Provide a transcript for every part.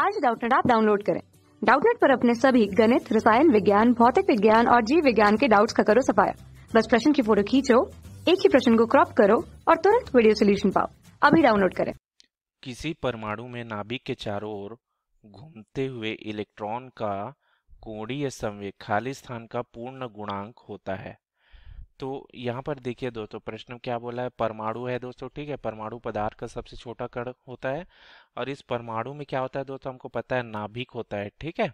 आज डाउटनेट आप डाउनलोड करें डाउटनेट पर अपने सभी गणित रसायन विज्ञान भौतिक विज्ञान और जीव विज्ञान के डाउट्स का करो सफाया बस प्रश्न की फोटो खींचो एक ही प्रश्न को क्रॉप करो और तुरंत वीडियो सोल्यूशन पाओ अभी डाउनलोड करें किसी परमाणु में नाभिक के चारों ओर घूमते हुए इलेक्ट्रॉन का कोणीय संवेग खाली स्थान का पूर्ण गुणांक होता है तो यहाँ पर देखिए दोस्तों प्रश्न क्या बोला है परमाणु है दोस्तों ठीक है परमाणु पदार्थ का सबसे छोटा कण होता है और इस परमाणु में क्या होता है दोस्तों हमको पता है नाभिक होता है ठीक है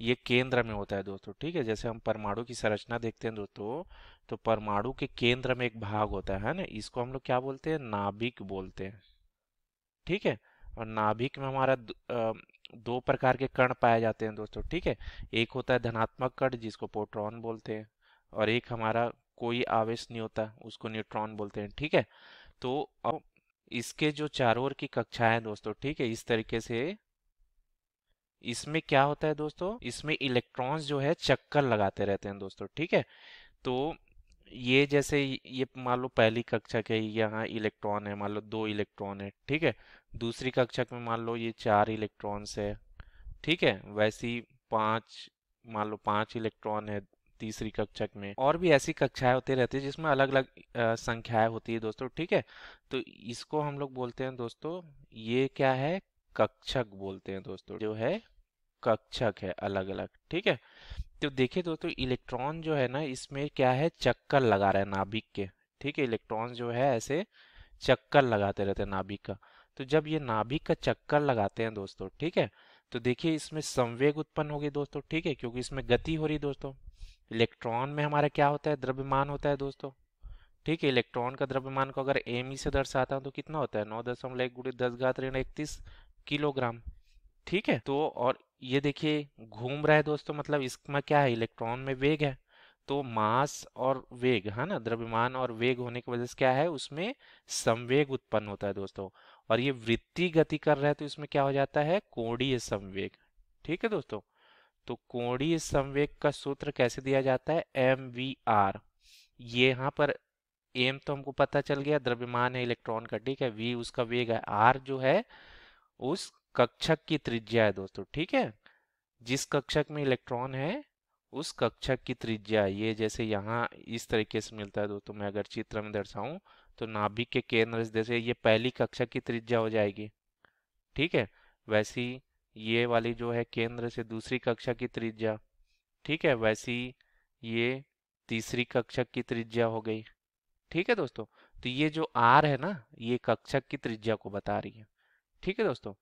ये केंद्र में होता है दोस्तों ठीक है जैसे हम परमाणु की संरचना देखते हैं दोस्तों तो परमाणु के केंद्र में एक भाग होता है ना इसको हम लोग क्या बोलते हैं नाभिक बोलते हैं ठीक है और नाभिक में हमारा दो प्रकार के कण पाए जाते हैं दोस्तों ठीक है एक होता है धनात्मक कण जिसको पोट्रॉन बोलते हैं और एक हमारा कोई आवेश नहीं होता उसको न्यूट्रॉन बोलते हैं ठीक है तो अब इसके जो चारों ओर की कक्षा है दोस्तों ठीक है इस तरीके से इसमें क्या होता है दोस्तों इसमें इलेक्ट्रॉन्स जो है चक्कर लगाते रहते हैं दोस्तों ठीक है तो ये जैसे ये मान लो पहली कक्षा के यहाँ इलेक्ट्रॉन है मान लो दो इलेक्ट्रॉन है ठीक है दूसरी कक्षा में मान लो ये चार इलेक्ट्रॉन्स है ठीक है वैसी पांच मान लो पांच इलेक्ट्रॉन है तीसरी कक्षक में और भी ऐसी कक्षाएं होती रहती है जिसमें अलग अलग संख्याएं होती है दोस्तों ठीक है तो इसको हम लोग बोलते हैं दोस्तों ये क्या है कक्षक बोलते हैं दोस्तों जो है कक्षक है अलग अलग ठीक है तो देखिए दोस्तों इलेक्ट्रॉन जो है ना इसमें क्या है चक्कर लगा रहे नाभिक के ठीक है इलेक्ट्रॉन जो है ऐसे चक्कर लगाते रहते हैं नाभिक का तो जब ये नाभिक का चक्कर लगाते हैं दोस्तों ठीक है तो देखिए इसमें संवेग उत्पन्न होगी दोस्तों ठीक है क्योंकि इसमें गति हो रही दोस्तों इलेक्ट्रॉन में हमारा क्या होता है द्रव्यमान होता है दोस्तों ठीक है इलेक्ट्रॉन का द्रव्यमान को अगर एम ई e से दर्शाता हूँ तो कितना होता है नौ दशमलव एक गुड़ी दस घात ऋण इकतीस किलोग्राम ठीक है तो और ये देखिए घूम रहा है दोस्तों मतलब इसमें क्या है इलेक्ट्रॉन में वेग है तो मास और वेग है ना द्रव्यमान और वेग होने की वजह से क्या है उसमें संवेग उत्पन्न होता है दोस्तों और ये वृत्ति गति कर रहा है तो इसमें क्या हो जाता है कोणीय संवेग ठीक है दोस्तों तो कोणीय संवेग का सूत्र कैसे दिया जाता है एम वी आर ये यहाँ पर एम तो हमको पता चल गया द्रव्यमान है इलेक्ट्रॉन का ठीक है वी उसका वेग है आर जो है उस कक्षक की त्रिज्या है दोस्तों ठीक है जिस कक्षक में इलेक्ट्रॉन है उस कक्षक की त्रिज्या ये जैसे यहाँ इस तरीके से मिलता है दोस्तों मैं अगर चित्र में दर्शाऊं तो नाभिक के केंद्र जैसे ये पहली कक्षक की त्रिज्या हो जाएगी ठीक है वैसी ये वाली जो है केंद्र से दूसरी कक्षा की त्रिज्या ठीक है वैसी ये तीसरी कक्षक की त्रिज्या हो गई ठीक है दोस्तों तो ये जो आर है ना ये कक्षक की त्रिज्या को बता रही है ठीक है दोस्तों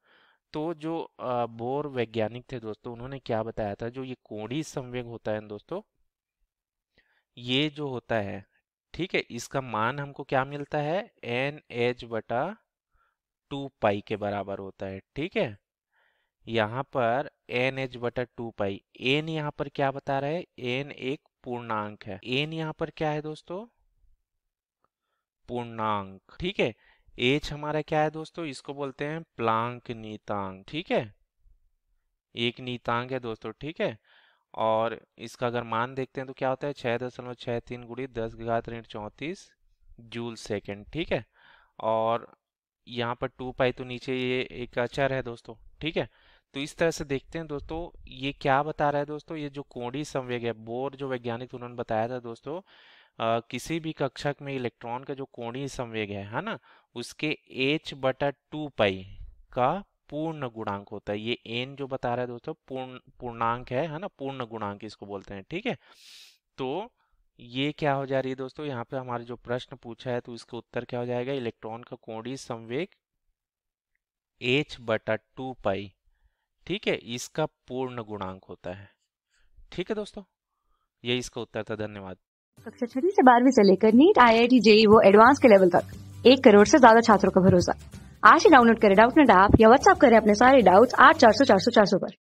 तो जो बोर वैज्ञानिक थे दोस्तों उन्होंने क्या बताया था जो ये कोणी संवेग होता है दोस्तों ये जो होता है ठीक है इसका मान हमको क्या मिलता है एन एच बटा टू पाई के बराबर होता है ठीक है यहाँ पर एन एच बटर टू पाई एन यहाँ पर क्या बता रहा है एन एक पूर्णांक है एन यहाँ पर क्या है दोस्तों पूर्णांक ठीक है एच हमारा क्या है दोस्तों इसको बोलते हैं प्लांक नीतांक ठीक है एक नीतांक है दोस्तों ठीक है और इसका अगर मान देखते हैं तो क्या होता है छह दशमलव छह तीन गुड़ी दस घात ऋण चौंतीस जूल सेकेंड ठीक है और यहाँ पर टू पाई तो नीचे ये एक अचर है दोस्तों ठीक है तो इस तरह से देखते हैं दोस्तों ये क्या बता रहा है दोस्तों ये जो कोणी संवेग है बोर जो वैज्ञानिक उन्होंने बताया था दोस्तों आ, किसी भी कक्षक में इलेक्ट्रॉन का जो कोणीय संवेग है है ना उसके एच बटा टू पाई का पूर्ण गुणांक होता है ये एन जो बता रहा है दोस्तों पूर्ण पूर्णांक है है ना पूर्ण गुणांक इसको बोलते हैं ठीक है तो ये क्या हो जा रही है दोस्तों यहाँ पे हमारे जो प्रश्न पूछा है तो इसका उत्तर क्या हो जाएगा इलेक्ट्रॉन का कोणीय संवेग एच बटा टू पाई ठीक है इसका पूर्ण गुणांक होता है ठीक है दोस्तों ये इसका उत्तर था धन्यवाद कक्षा छठी से बारहवीं से लेकर NEET I I T JEE वो एडवांस के लेवल तक एक करोड़ से ज्यादा छात्रों का भरोसा आज ही डाउनलोड करें डाउट नेट ऐप या व्हाट्सएप करें अपने सारे डाउट्स आठ चार सौ चार सौ चार सौ पर